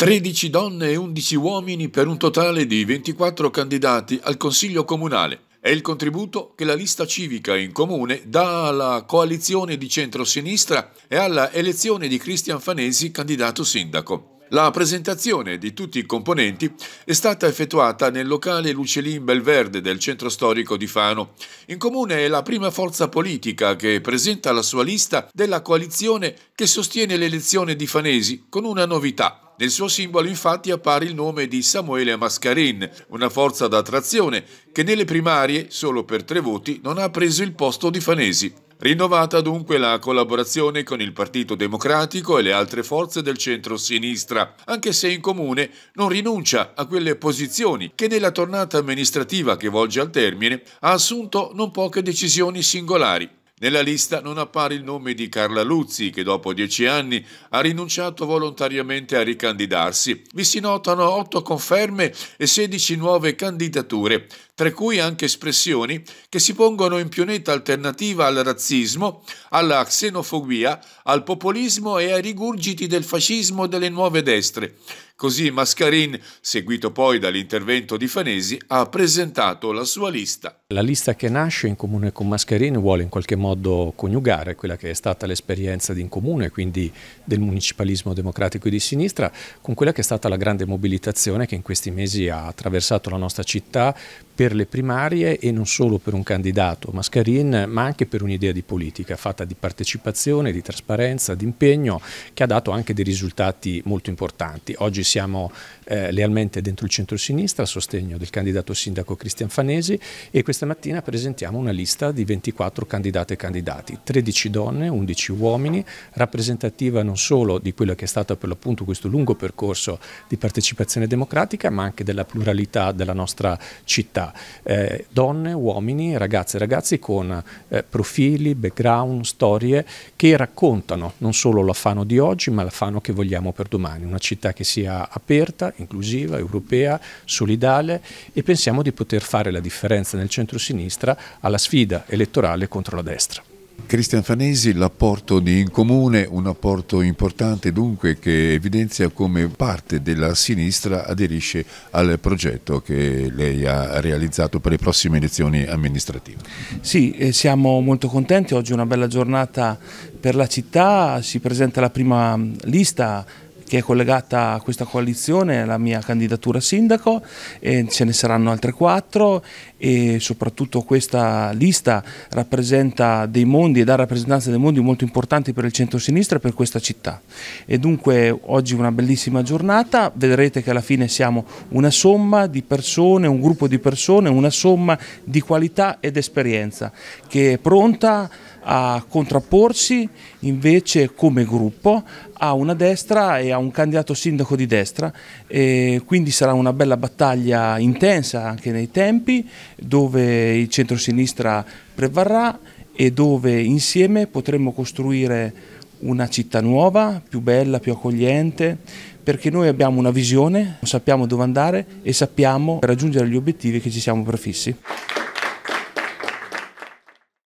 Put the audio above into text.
13 donne e 11 uomini per un totale di 24 candidati al Consiglio Comunale. È il contributo che la lista civica in comune dà alla coalizione di centrosinistra e alla elezione di Cristian Fanesi candidato sindaco. La presentazione di tutti i componenti è stata effettuata nel locale Lucelin Belverde del centro storico di Fano. In comune è la prima forza politica che presenta la sua lista della coalizione che sostiene l'elezione di Fanesi, con una novità. Nel suo simbolo infatti appare il nome di Samuele Mascarin, una forza d'attrazione che nelle primarie, solo per tre voti, non ha preso il posto di Fanesi. Rinnovata dunque la collaborazione con il Partito Democratico e le altre forze del centro-sinistra, anche se in comune non rinuncia a quelle posizioni che nella tornata amministrativa che volge al termine ha assunto non poche decisioni singolari. Nella lista non appare il nome di Carla Luzzi, che dopo dieci anni ha rinunciato volontariamente a ricandidarsi. Vi si notano otto conferme e sedici nuove candidature, tra cui anche espressioni che si pongono in più netta alternativa al razzismo, alla xenofobia, al populismo e ai rigurgiti del fascismo delle nuove destre. Così Mascarin, seguito poi dall'intervento di Fanesi, ha presentato la sua lista. La lista che nasce in comune con Mascarin vuole in qualche modo coniugare quella che è stata l'esperienza di in comune, quindi del municipalismo democratico di sinistra, con quella che è stata la grande mobilitazione che in questi mesi ha attraversato la nostra città per le primarie e non solo per un candidato, Mascarin, ma anche per un'idea di politica fatta di partecipazione, di trasparenza, di impegno, che ha dato anche dei risultati molto importanti. Oggi siamo eh, lealmente dentro il centro-sinistra a sostegno del candidato sindaco Cristian Fanesi e questa mattina presentiamo una lista di 24 candidate e candidati, 13 donne, 11 uomini, rappresentativa non solo di quello che è stato per l'appunto questo lungo percorso di partecipazione democratica, ma anche della pluralità della nostra città eh, donne, uomini, ragazze e ragazzi con eh, profili, background, storie che raccontano non solo l'affanno di oggi ma l'affanno che vogliamo per domani, una città che sia aperta, inclusiva, europea, solidale e pensiamo di poter fare la differenza nel centro-sinistra alla sfida elettorale contro la destra. Cristian Fanesi, l'apporto di Incomune, un apporto importante dunque che evidenzia come parte della sinistra aderisce al progetto che lei ha realizzato per le prossime elezioni amministrative. Sì, siamo molto contenti, oggi è una bella giornata per la città, si presenta la prima lista che è collegata a questa coalizione, alla mia candidatura a sindaco, ce ne saranno altre quattro e soprattutto questa lista rappresenta dei mondi e dà rappresentanza dei mondi molto importanti per il centro-sinistra e per questa città. E dunque oggi una bellissima giornata, vedrete che alla fine siamo una somma di persone, un gruppo di persone, una somma di qualità ed esperienza che è pronta a contrapporsi invece come gruppo a una destra e a un candidato sindaco di destra e quindi sarà una bella battaglia intensa anche nei tempi dove il centro-sinistra prevarrà e dove insieme potremo costruire una città nuova, più bella, più accogliente, perché noi abbiamo una visione, sappiamo dove andare e sappiamo raggiungere gli obiettivi che ci siamo prefissi.